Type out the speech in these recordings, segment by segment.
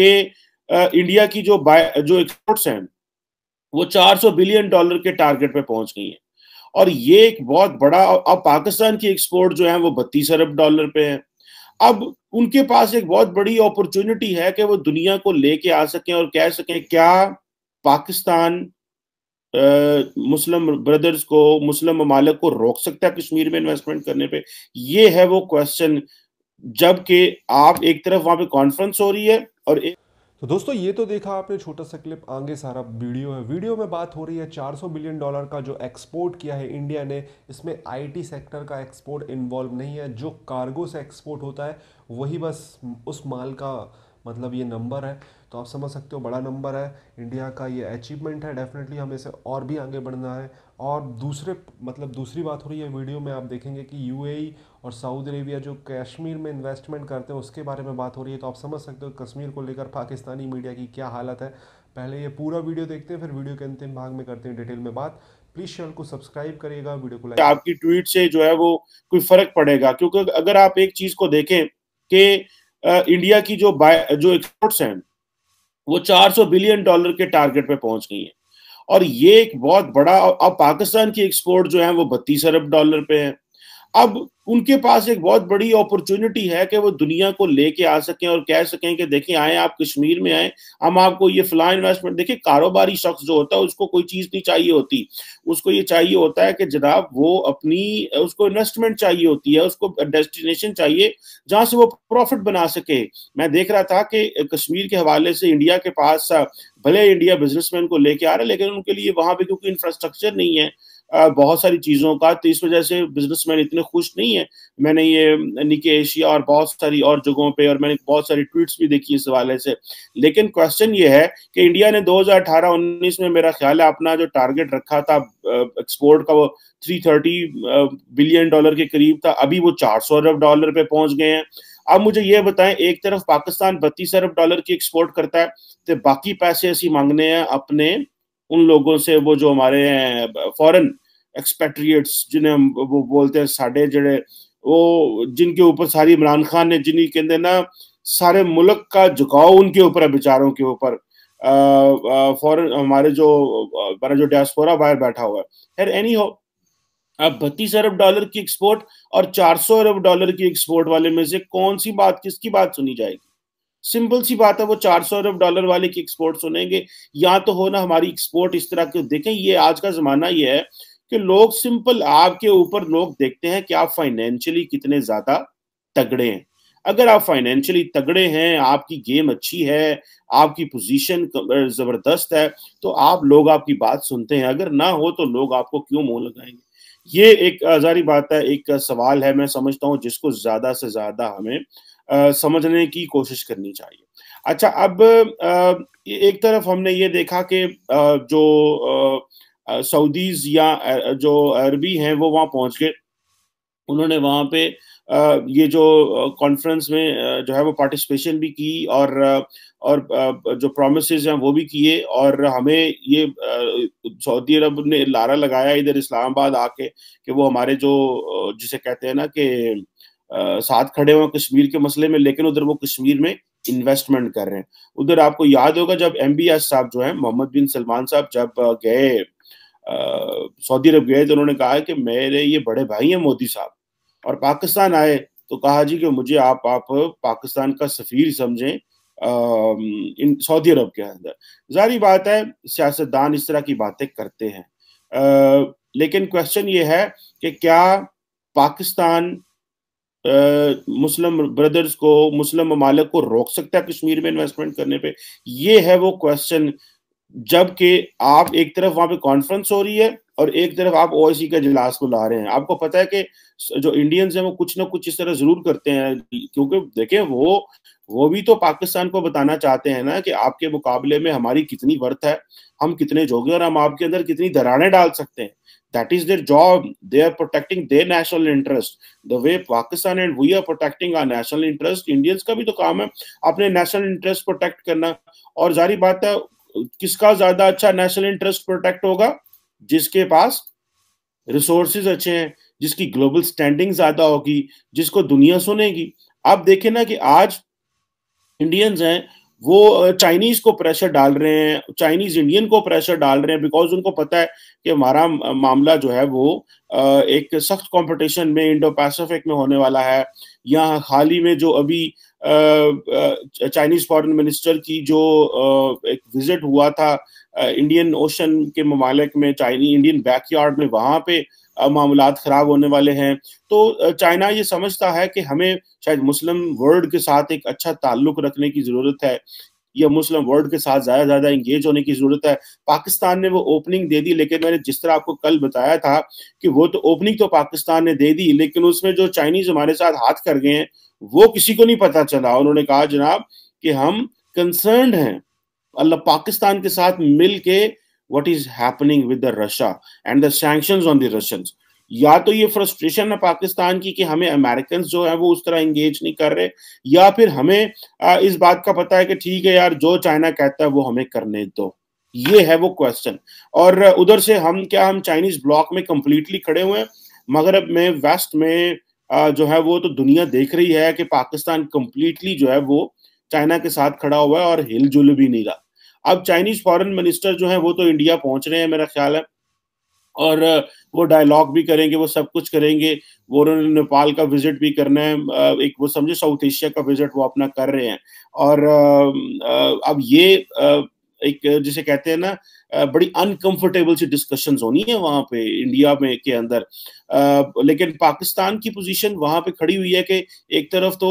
कि इंडिया की जो जो एक्सपोर्ट्स हैं वो 400 बिलियन डॉलर के टारगेट पे पहुंच गई है और ये एक बहुत बड़ा अब पाकिस्तान की एक्सपोर्ट जो है वो बत्तीस अरब डॉलर पे है अब उनके पास एक बहुत बड़ी अपॉर्चुनिटी है कि वो दुनिया को लेके आ सकें और कह सकें क्या पाकिस्तान मुस्लिम ब्रदर्स को मुस्लिम ममालक को रोक सकता है कश्मीर में इन्वेस्टमेंट करने पे ये है वो क्वेश्चन जबकि आप एक तरफ वहां पे कॉन्फ्रेंस हो रही है और एक तो दोस्तों ये तो देखा आपने छोटा सा क्लिप आगे सारा वीडियो है वीडियो में बात हो रही है 400 बिलियन डॉलर का जो एक्सपोर्ट किया है इंडिया ने इसमें आईटी सेक्टर का एक्सपोर्ट इन्वॉल्व नहीं है जो कार्गो से एक्सपोर्ट होता है वही बस उस माल का मतलब ये नंबर है तो आप समझ सकते हो बड़ा नंबर है इंडिया का ये अचीवमेंट है डेफिनेटली हमें इसे और भी आगे बढ़ना है और दूसरे मतलब दूसरी बात हो रही है वीडियो में आप देखेंगे कि यूएई e और सऊदी अरेबिया जो कश्मीर में इन्वेस्टमेंट करते हैं उसके बारे में बात हो रही है तो आप समझ सकते हो कश्मीर को लेकर पाकिस्तानी मीडिया की क्या हालत है पहले ये पूरा वीडियो देखते हैं फिर वीडियो के अंतिम भाग में करते हैं डिटेल में बात प्लीज चैनल को सब्सक्राइब करिएगा वीडियो को लाइक आपकी ट्वीट से जो है वो कोई फर्क पड़ेगा क्योंकि अगर आप एक चीज को देखें कि इंडिया की जो जो एक्सपोर्ट्स हैं वो 400 बिलियन डॉलर के टारगेट पे पहुंच गई है और ये एक बहुत बड़ा अब पाकिस्तान की एक्सपोर्ट जो है वो बत्तीस अरब डॉलर पे है अब उनके पास एक बहुत बड़ी अपॉर्चुनिटी है कि वो दुनिया को लेके आ सकें और कह सकें कि देखिए आए आप कश्मीर में आए हम आपको ये फला इन्वेस्टमेंट देखिए कारोबारी शख्स जो होता है उसको कोई चीज़ नहीं चाहिए होती उसको ये चाहिए होता है कि जनाब वो अपनी उसको इन्वेस्टमेंट चाहिए होती है उसको डेस्टिनेशन चाहिए जहां से वो प्रॉफिट बना सके मैं देख रहा था कि कश्मीर के हवाले से इंडिया के पास भले इंडिया बिजनेसमैन को लेके आ रहा है लेकिन उनके लिए वहां पर क्योंकि इंफ्रास्ट्रक्चर नहीं है बहुत सारी चीज़ों का तो इस वजह से बिजनेसमैन इतने खुश नहीं है मैंने ये निके एशिया और बहुत सारी और जगहों पे और मैंने बहुत सारी ट्वीट्स भी देखी इस हवाले से लेकिन क्वेश्चन ये है कि इंडिया ने 2018-19 में मेरा ख्याल है अपना जो टारगेट रखा था एक्सपोर्ट का वो 330 बिलियन डॉलर के करीब था अभी वो चार अरब डॉलर पे पहुंच गए हैं अब मुझे ये बताएं एक तरफ पाकिस्तान बत्तीस अरब डॉलर की एक्सपोर्ट करता है तो बाकी पैसे ऐसी मांगने हैं अपने उन लोगों से वो जो हमारे फॉरेन एक्सपेट्रिएट्स जिन्हें हम वो बोलते हैं साढ़े जड़े वो जिनके ऊपर सारी इमरान खान ने जिन्हें कहते ना सारे मुल्क का झुकाव उनके ऊपर है बेचारों के ऊपर फॉरन हमारे जो हमारा जो डायस्पोरा बाहर बैठा हुआ है एनी हो अब बत्तीस अरब डॉलर की एक्सपोर्ट और 400 अरब डॉलर की एक्सपोर्ट वाले में से कौन सी बात किसकी बात सुनी जाएगी सिंपल सी बात है वो चार सौ अरब डॉलर वाले की एक्सपोर्ट सुनेंगे या तो होना हमारी एक्सपोर्ट इस तरह के देखें ये आज का जमाना ये है कि लोग सिंपल आपके ऊपर लोग देखते हैं कि आप फाइनेंशियली कितने ज्यादा तगड़े हैं अगर आप फाइनेंशियली तगड़े हैं आपकी गेम अच्छी है आपकी पोजीशन जबरदस्त है तो आप लोग आपकी बात सुनते हैं अगर ना हो तो लोग आपको क्यों मुंह लगाएंगे ये एक जारी बात है एक सवाल है मैं समझता हूँ जिसको ज्यादा से ज्यादा हमें आ, समझने की कोशिश करनी चाहिए अच्छा अब आ, एक तरफ हमने ये देखा कि जो सऊदीज या जो अरबी हैं वो वहाँ पहुंच गए उन्होंने वहाँ पे ये जो कॉन्फ्रेंस में जो है वो पार्टिसिपेशन भी की और और जो प्रोमिस हैं वो भी किए और हमें ये सऊदी अरब ने लारा लगाया इधर इस्लामाबाद आके कि वो हमारे जो जिसे कहते हैं ना कि साथ खड़े हुए कश्मीर के मसले में लेकिन उधर वो कश्मीर में इन्वेस्टमेंट कर रहे हैं उधर आपको याद होगा जब एम साहब जो है मोहम्मद बिन सलमान साहब जब गए सऊदी अरब गए तो उन्होंने कहा कि मेरे ये बड़े भाई हैं मोदी साहब और पाकिस्तान आए तो कहा जी कि मुझे आप आप पाकिस्तान का सफ़ीर समझें इन सऊदी अरब के अंदर जारी बात है सियासतदान इस तरह की बातें करते हैं आ, लेकिन क्वेश्चन ये है कि क्या पाकिस्तान आ, मुस्लिम ब्रदर्स को मुस्लिम ममालक को रोक सकता है कश्मीर में इन्वेस्टमेंट करने पे ये है वो क्वेश्चन जबकि आप एक तरफ वहां पे कॉन्फ्रेंस हो रही है और एक तरफ आप ओ आई का इजलास को ला रहे हैं आपको पता है कि जो इंडियंस हैं वो कुछ ना कुछ इस तरह जरूर करते हैं क्योंकि देखें वो वो भी तो पाकिस्तान को बताना चाहते हैं ना कि आपके मुकाबले में हमारी कितनी वर्थ है हम कितने जोगे और हम आपके अंदर कितनी धराने डाल सकते हैं that is their job they are protecting their national interest the way Pakistan and we are protecting our national interest Indians का भी तो काम है अपने नेशनल इंटरेस्ट प्रोटेक्ट करना और जारी बात है किसका ज्यादा अच्छा नेशनल इंटरेस्ट प्रोटेक्ट होगा जिसके पास रिसोर्सेज अच्छे हैं जिसकी ग्लोबल स्टैंडिंग ज्यादा होगी जिसको दुनिया सुनेगी आप देखें ना कि आज इंडियंस हैं वो चाइनीज को प्रेशर डाल रहे हैं चाइनीज इंडियन को प्रेशर डाल रहे हैं बिकॉज उनको पता है कि हमारा मामला जो है वो एक सख्त कंपटीशन में इंडो पैसिफिक में होने वाला है या हाल ही में जो अभी चाइनीज फॉरेन मिनिस्टर की जो एक विजिट हुआ था इंडियन ओशन के ममालिक में चाइनी इंडियन बैकयार्ड में वहां पे मामला खराब होने वाले हैं तो चाइना ये समझता है कि हमें शायद मुस्लिम वर्ल्ड के साथ एक अच्छा ताल्लुक रखने की ज़रूरत है या मुस्लिम वर्ल्ड के साथ ज्यादा ज्यादा इंगेज होने की जरूरत है पाकिस्तान ने वो ओपनिंग दे दी लेकिन मैंने जिस तरह आपको कल बताया था कि वो तो ओपनिंग तो पाकिस्तान ने दे दी लेकिन उसमें जो चाइनीज हमारे साथ हाथ कर गए हैं वो किसी को नहीं पता चला उन्होंने कहा जनाब कि हम कंसर्न हैं अल्लाह पाकिस्तान के साथ मिल के what is happening with the Russia and the sanction on the Russians या तो ये फ्रस्ट्रेशन है पाकिस्तान की कि हमें अमेरिकन जो है वो उस तरह एंगेज नहीं कर रहे या फिर हमें इस बात का पता है कि ठीक है यार जो चाइना कहता है वो हमें करने दो ये है वो क्वेश्चन और उधर से हम क्या हम चाइनीज ब्लॉक में कंप्लीटली खड़े हुए हैं मगरब में वेस्ट में जो है वो तो दुनिया देख रही है कि पाकिस्तान कंप्लीटली जो है वो चाइना के साथ खड़ा हुआ है और हिलजुल भी नहीं रहा अब चाइनीज फॉरेन मिनिस्टर जो है वो तो इंडिया पहुंच रहे हैं मेरा ख्याल है और वो डायलॉग भी करेंगे वो सब कुछ करेंगे वो उन्होंने नेपाल का विजिट भी करना है एक वो समझे साउथ एशिया का विजिट वो अपना कर रहे हैं और अब ये एक जिसे कहते हैं ना बड़ी अनकंफर्टेबल सी डिस्कशन होनी है वहां पे इंडिया में के अंदर लेकिन पाकिस्तान की पोजीशन वहां पे खड़ी हुई है कि एक तरफ तो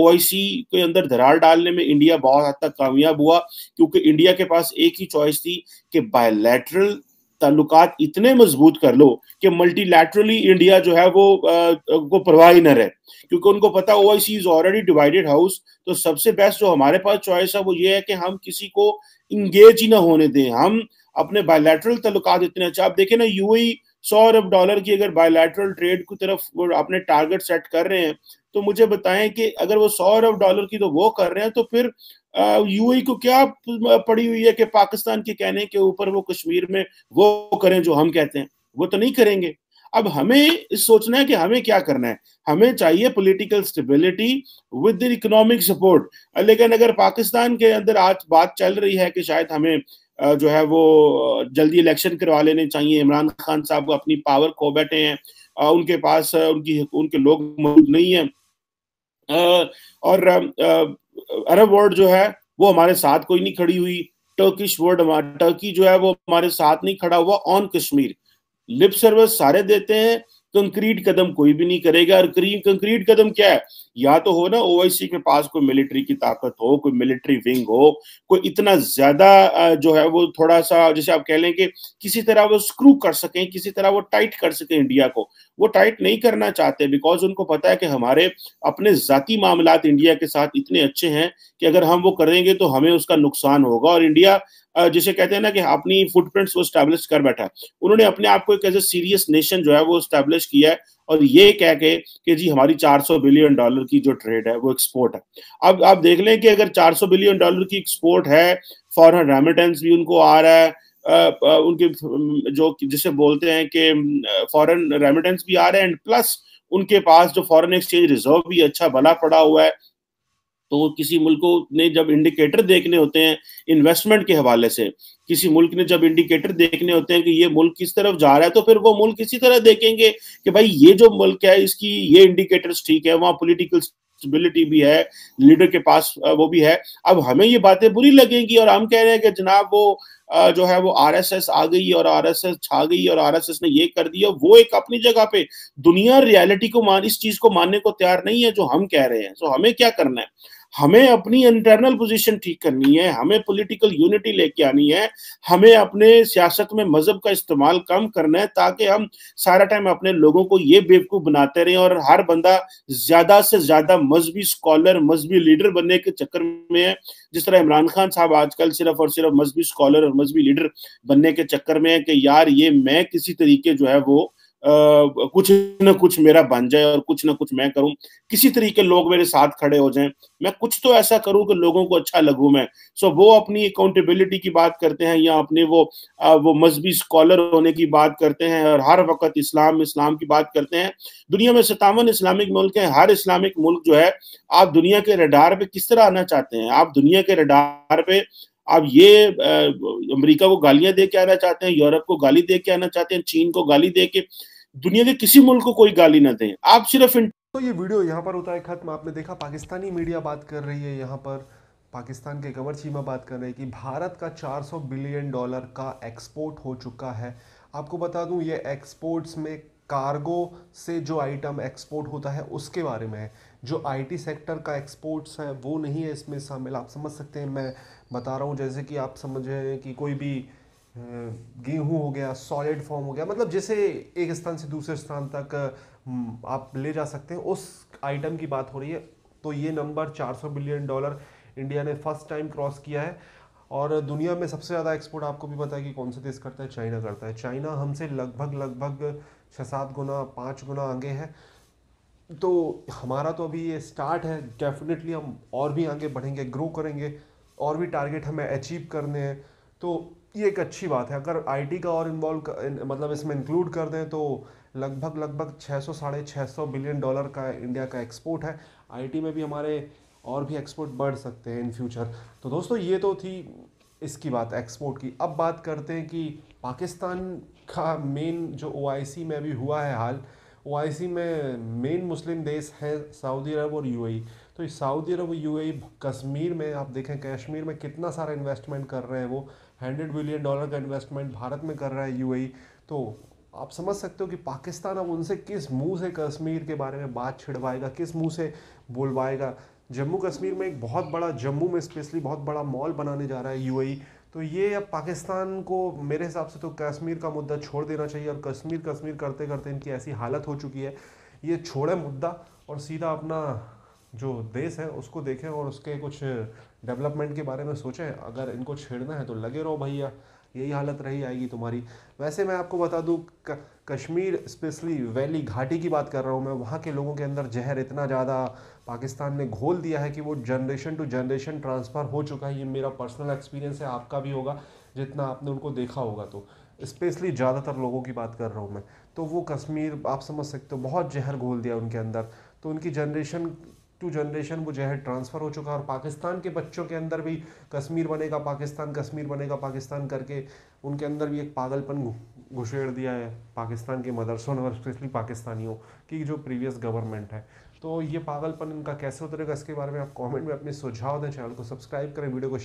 ओ के अंदर दरार डालने में इंडिया बहुत हद तक कामयाब हुआ क्योंकि इंडिया के पास एक ही चॉइस थी कि बायलैटरल ताल्लुक इतने मजबूत कर लो कि मल्टीलैटरली इंडिया जो है वो को परवाह ही न रहे क्योंकि उनको पता हुआ she is already divided house तो सबसे बेस्ट जो हमारे पास चॉइस है वो ये है कि हम किसी को इंगेज ही ना होने दें हम अपने बायोलैटरल तल्लुकात इतने अच्छे आप देखें ना यू ही e सौ अरब डॉलर की अगर बायोलैटरल ट्रेड की तरफ अपने टारगेट सेट कर रहे हैं तो मुझे बताएं कि अगर वो सौ अरब डॉलर की तो वो कर रहे हैं तो फिर यूएई e को क्या पड़ी हुई है कि पाकिस्तान के कहने के ऊपर वो कश्मीर में वो करें जो हम कहते हैं वो तो नहीं करेंगे अब हमें सोचना है कि हमें क्या करना है हमें चाहिए political stability with economic support लेकिन अगर पाकिस्तान के अंदर आज बात चल रही है कि शायद हमें जो है वो जल्दी इलेक्शन करवा लेने चाहिए इमरान खान साहब अपनी पावर खो बैठे हैं उनके पास उनकी उनके लोग मौजूद नहीं है और अरब वर्ड जो है वो हमारे साथ कोई नहीं खड़ी हुई टर्किश वर्ड टर्की जो है वो हमारे साथ नहीं खड़ा हुआ ऑन कश्मीर लिप सर्विस सारे देते हैं कंक्रीट कदम कोई भी नहीं करेगा और क्रीम कंक्रीट कदम क्या है या तो हो ना ओआईसी के पास कोई मिलिट्री की ताकत हो कोई मिलिट्री विंग हो कोई इतना ज्यादा जो है वो थोड़ा सा जैसे आप कह लें कि किसी तरह वो स्क्रू कर सकें किसी तरह वो टाइट कर सकें इंडिया को वो टाइट नहीं करना चाहते बिकॉज उनको पता है कि हमारे अपने जाति मामला इंडिया के साथ इतने अच्छे हैं कि अगर हम वो करेंगे तो हमें उसका नुकसान होगा और इंडिया जिसे कहते हैं ना कि अपनी फुटप्रिंट्स वो स्टैब्लिश कर बैठा है उन्होंने अपने आप को एक एज ए सीरियस नेशन जो है वो स्टैब्लिश किया है और ये कह के कि जी हमारी 400 बिलियन डॉलर की जो ट्रेड है वो एक्सपोर्ट है अब आप देख लें कि अगर 400 बिलियन डॉलर की एक्सपोर्ट है फॉरन रेमिटेंस भी उनको आ रहा है उनके जो जिसे बोलते हैं कि फॉरेन रेमिटेंस भी आ रहे हैं एंड प्लस उनके पास जो फॉरेन एक्सचेंज रिजर्व भी अच्छा भला पड़ा हुआ है तो किसी मुल्क को ने जब इंडिकेटर देखने होते हैं इन्वेस्टमेंट के हवाले से किसी मुल्क ने जब इंडिकेटर देखने होते हैं कि ये मुल्क किस तरफ जा रहा है तो फिर वो मुल्क इसी तरह देखेंगे कि भाई ये जो मुल्क है इसकी ये इंडिकेटर्स ठीक है वहां पोलिटिकल स्टेबिलिटी भी है लीडर के पास वो भी है अब हमें ये बातें बुरी लगेंगी और हम कह रहे हैं कि जनाब वो जो है वो आरएसएस आ गई और आरएसएस छा गई और आरएसएस ने ये कर दिया वो एक अपनी जगह पे दुनिया रियलिटी को मान इस चीज को मानने को तैयार नहीं है जो हम कह रहे हैं तो हमें क्या करना है हमें अपनी इंटरनल पोजीशन ठीक करनी है हमें पॉलिटिकल यूनिटी लेके आनी है हमें अपने सियासत में मजहब का इस्तेमाल कम करना है ताकि हम सारा टाइम अपने लोगों को ये बेवकूफ़ बनाते रहें और हर बंदा ज्यादा से ज्यादा मजहबी स्कॉलर मजहबी लीडर बनने के चक्कर में है जिस तरह इमरान खान साहब आजकल सिर्फ और सिर्फ मजहबी स्कॉलर और मजहबी लीडर बनने के चक्कर में है कि यार ये मैं किसी तरीके जो है वो कुछ न कुछ मेरा बन जाए और कुछ ना कुछ मैं करूं किसी तरीके लोग मेरे साथ खड़े हो जाएं मैं कुछ तो ऐसा करूं कि लोगों को अच्छा लगूं मैं सो वो अपनी अकाउंटेबिलिटी की बात करते हैं या अपने वो वो मजहबी स्कॉलर होने की बात करते हैं और हर वक्त इस्लाम इस्लाम की बात करते हैं दुनिया में सतावन इस्लामिक मुल्क हैं हर इस्लामिक मुल्क जो है आप दुनिया के रडार पे किस तरह आना चाहते हैं आप दुनिया के रडार पे आप ये अमेरिका को गालियां दे के आना चाहते हैं यूरोप को गाली दे के आना चाहते हैं चीन को गाली दे के दुनिया के किसी मुल्क को कोई गाली ना दें आप सिर्फ इन... तो ये वीडियो यहाँ पर होता है खत्म आपने देखा पाकिस्तानी मीडिया बात कर रही है यहाँ पर पाकिस्तान के कंवर चीमा बात कर रहे हैं कि भारत का 400 बिलियन डॉलर का एक्सपोर्ट हो चुका है आपको बता दूं ये एक्सपोर्ट्स में कार्गो से जो आइटम एक्सपोर्ट होता है उसके बारे में है जो आईटी सेक्टर का एक्सपोर्ट्स है वो नहीं है इसमें शामिल आप समझ सकते हैं मैं बता रहा हूँ जैसे कि आप समझ रहे हैं कि कोई भी गेहूं हो गया सॉलिड फॉर्म हो गया मतलब जैसे एक स्थान से दूसरे स्थान तक हम्म, आप ले जा सकते हैं उस आइटम की बात हो रही है तो ये नंबर 400 बिलियन डॉलर इंडिया ने फर्स्ट टाइम क्रॉस किया है और दुनिया में सबसे ज़्यादा एक्सपोर्ट आपको भी पता है कि कौन सा देश करता है चाइना करता है चाइना हमसे लगभग लगभग छः सात गुना पाँच गुना आगे है तो हमारा तो अभी ये स्टार्ट है डेफिनेटली हम और भी आगे बढ़ेंगे ग्रो करेंगे और भी टारगेट हमें अचीव करने हैं तो ये एक अच्छी बात है अगर आईटी का और इन्वॉल्व मतलब इसमें इंक्लूड कर दें तो लगभग लगभग 600 साढ़े छः बिलियन डॉलर का इंडिया का एक्सपोर्ट है आईटी में भी हमारे और भी एक्सपोर्ट बढ़ सकते हैं इन फ्यूचर तो दोस्तों ये तो थी इसकी बात एक्सपोर्ट की अब बात करते हैं कि पाकिस्तान का मेन जो ओ में अभी हुआ है हाल ओ में मेन मुस्लिम देश है सऊदी अरब और यू e। तो सऊदी अरब और यू e, कश्मीर में आप देखें कश्मीर में कितना सारा इन्वेस्टमेंट कर रहे हैं वो हंड्रेड बिलियन डॉलर का इन्वेस्टमेंट भारत में कर रहा है यू e, तो आप समझ सकते हो कि पाकिस्तान अब उनसे किस मुंह से कश्मीर के बारे में बात छिड़वाएगा किस मुंह से बोलवाएगा जम्मू कश्मीर में एक बहुत बड़ा जम्मू में स्पेशली बहुत बड़ा मॉल बनाने जा रहा है यू e, तो ये अब पाकिस्तान को मेरे हिसाब से तो कश्मीर का मुद्दा छोड़ देना चाहिए और कश्मीर कश्मीर करते करते इनकी ऐसी हालत हो चुकी है ये छोड़े मुद्दा और सीधा अपना जो देश है उसको देखें और उसके कुछ डेवलपमेंट के बारे में सोचें अगर इनको छेड़ना है तो लगे रहो भैया यही हालत रही आएगी तुम्हारी वैसे मैं आपको बता दूँ कश्मीर स्पेशली वैली घाटी की बात कर रहा हूँ मैं वहाँ के लोगों के अंदर जहर इतना ज़्यादा पाकिस्तान ने घोल दिया है कि वो जनरेशन टू जनरेशन ट्रांसफ़र हो चुका है ये मेरा पर्सनल एक्सपीरियंस है आपका भी होगा जितना आपने उनको देखा होगा तो स्पेशली ज़्यादातर लोगों की बात कर रहा हूँ मैं तो वो कश्मीर आप समझ सकते हो बहुत जहर घोल दिया उनके अंदर तो उनकी जनरेशन टू जनरेशन वो जो है ट्रांसफ़र हो चुका है और पाकिस्तान के बच्चों के अंदर भी कश्मीर बनेगा पाकिस्तान कश्मीर बनेगा पाकिस्तान करके उनके अंदर भी एक पागलपन घुसेड़ दिया है पाकिस्तान के मदरसों ने और स्पेशली पाकिस्तानियों की जो प्रीवियस गवर्नमेंट है तो ये पागलपन इनका कैसे उतरेगा इसके बारे में आप कमेंट में अपने सुझाव दें चैनल को सब्सक्राइब करें वीडियो को